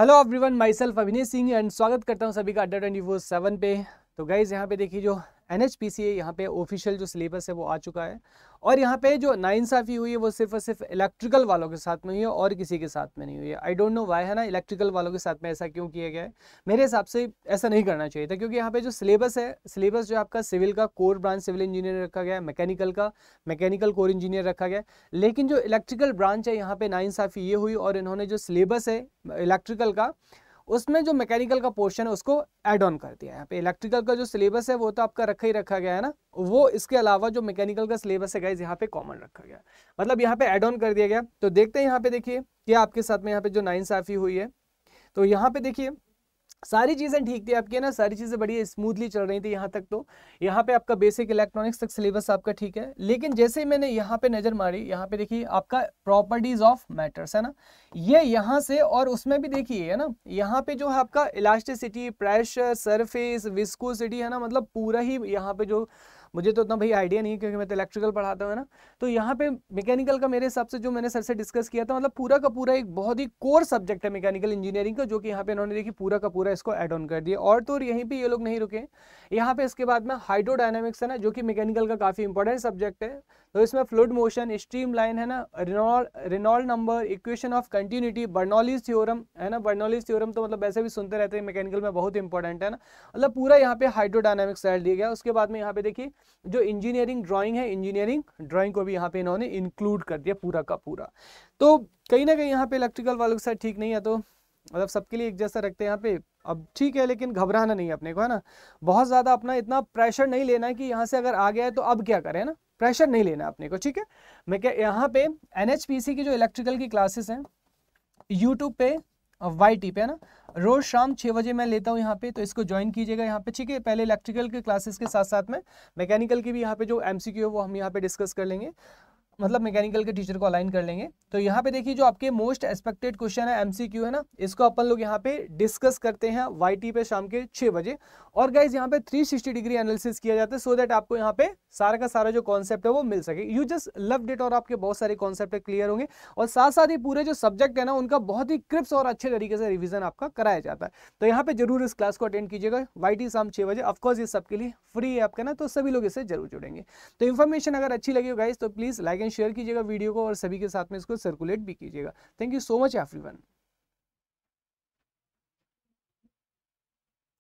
hello everyone my self अभिनय Singh and स्वागत करता हूँ सभी का अड्डा ट्वेंटी फोर सेवन पे तो गाइज यहाँ पे देखिए जो N H P C A यहाँ पे ऑफिशियल जो सिलेबस है वो आ चुका है और यहाँ पे जो नाइंसाफ़ी हुई है वो सिर्फ और सिर्फ इलेक्ट्रिकल वालों के साथ में हुई है और किसी के साथ में नहीं हुई है आई डोंट नो वाई है ना इलेक्ट्रिकल वालों के साथ में ऐसा क्यों किया गया है मेरे हिसाब से ऐसा नहीं करना चाहिए था क्योंकि यहाँ पे जो सिलेबस है सिलेबस जो आपका सिविल का कोर ब्रांच सिविल इंजीनियर रखा गया है मैकेनिकल का मैकेनिकल कोर इंजीनियर रखा गया लेकिन जो इलेक्ट्रिकल ब्रांच है यहाँ पे नाइंसाफ़ी ये हुई और इन्होंने जो सिलेबस है इलेक्ट्रिकल का उसमें जो मैकेनिकल का पोर्शन है उसको एड ऑन कर दिया यहाँ पे इलेक्ट्रिकल का जो सिलेबस है वो तो आपका रखा ही रखा गया है ना वो इसके अलावा जो मैकेनिकल का सिलेबस है गाइज यहाँ पे कॉमन रखा गया मतलब यहाँ पे एड ऑन कर दिया गया तो देखते हैं यहाँ पे देखिए क्या आपके साथ में यहाँ पे जो नाइन साफी हुई है तो यहाँ पे देखिए सारी चीज़ें ठीक थी आपकी ना सारी चीज़ें बढ़िया स्मूथली चल रही थी यहाँ तक तो यहाँ पे आपका बेसिक इलेक्ट्रॉनिक्स तक सिलेबस आपका ठीक है लेकिन जैसे ही मैंने यहाँ पे नज़र मारी यहाँ पे देखिए आपका प्रॉपर्टीज ऑफ मैटर्स है ना ये यह यहाँ से और उसमें भी देखिए है ना यहाँ पे जो है आपका इलास्टिसिटी प्रेशर सरफेस विस्कोसिटी है ना मतलब पूरा ही यहाँ पे जो मुझे तो उतना भाई आइडिया नहीं है क्योंकि मैं तो इलेक्ट्रिकल पढ़ाता हूँ ना तो यहाँ पे मैकेनिकल का मेरे हिसाब से जो मैंने सर से डिस्कस किया था मतलब पूरा का पूरा एक बहुत ही कोर सब्जेक्ट है मैकेनिकल इंजीनियरिंग का जो कि यहाँ पे इन्होंने देखिए पूरा का पूरा इसको एड ऑन कर दिया और तो यहीं पर ये लोग नहीं रुके यहाँ पे इसके बाद में हाइड्रोडाइनमिक्स है ना जो कि मैकेनिकल का काफ़ी इंपॉर्टेंट सब्जेक्ट है तो इसमें फ्लूड मोशन स्ट्रीम लाइन है ना Reynold Reynolds number equation of continuity Bernoulli's theorem है ना बर्नॉलीज थ्योरम तो मतलब वैसे भी सुनते रहते हैं मैकेनिकल में बहुत इंपॉर्टेंट है ना मतलब पूरा यहाँ पे हाइड्रोडायनामिक्स साइड दिया गया उसके बाद में यहाँ पे देखिए जो इंजीनियरिंग ड्रॉइंग है इंजीनियरिंग ड्रॉइंग को भी यहाँ पे इन्होंने इंक्लूड कर दिया पूरा का पूरा तो कहीं ना कहीं यहाँ पे इलेक्ट्रिकल वालों के साथ ठीक नहीं है तो मतलब सबके लिए एक जैसा रखते हैं यहाँ पे अब ठीक है लेकिन घबराना नहीं है अपने को है ना बहुत ज़्यादा अपना इतना प्रेशर नहीं लेना है कि यहाँ से अगर आ गया है तो अब क्या करें ना प्रेशर नहीं लेना अपने को ठीक है मैं क्या यहाँ पे एन की जो इलेक्ट्रिकल की क्लासेस हैं यूट्यूब पे वाई टी पे है ना रोज़ शाम छः बजे मैं लेता हूँ यहाँ पे तो इसको ज्वाइन कीजिएगा यहाँ पे ठीक है पहले इलेक्ट्रिकल के क्लासेस के साथ साथ में मैकेनिकल की भी यहाँ पे जो एमसीक्यू है वो हम यहाँ पे डिस्कस कर लेंगे मतलब मैकेनिकल के टीचर को अलाइन कर लेंगे तो यहाँ पे देखिए जो आपके मोस्ट एक्सपेक्टेड क्वेश्चन है एमसीक्यू है ना इसको अपन लोग यहाँ पे डिस्कस करते हैं वाईटी पे शाम के छह बजे और गाइज यहाँ पे 360 डिग्री एनालिसिस किया जाता है सो देट आपको यहाँ पे सारा का सारा जो कॉन्सेप्ट है वो मिल सके यू जस्ट लव डिट और आपके बहुत सारे कॉन्सेप्ट क्लियर होंगे और साथ साथ ही पूरे जो सब्जेक्ट है ना उनका बहुत ही क्रिप्स और अच्छे तरीके से रिविजन आपका कराया जाता है तो यहाँ पे जरूर इस क्लास को अटेंड कीजिएगा वाई शाम छह बजे ऑफकोर्स ये सबके लिए फ्री है आपका ना तो सभी लोग इसे जरूर जुड़ेंगे तो इन्फॉर्मेशन अगर अच्छी लगी हो गाइज तो प्लीज़ लाइक एंड शेयर कीजिएगा वीडियो को और सभी के साथ में इसको सर्कुलेट भी कीजिएगा thank you so much everyone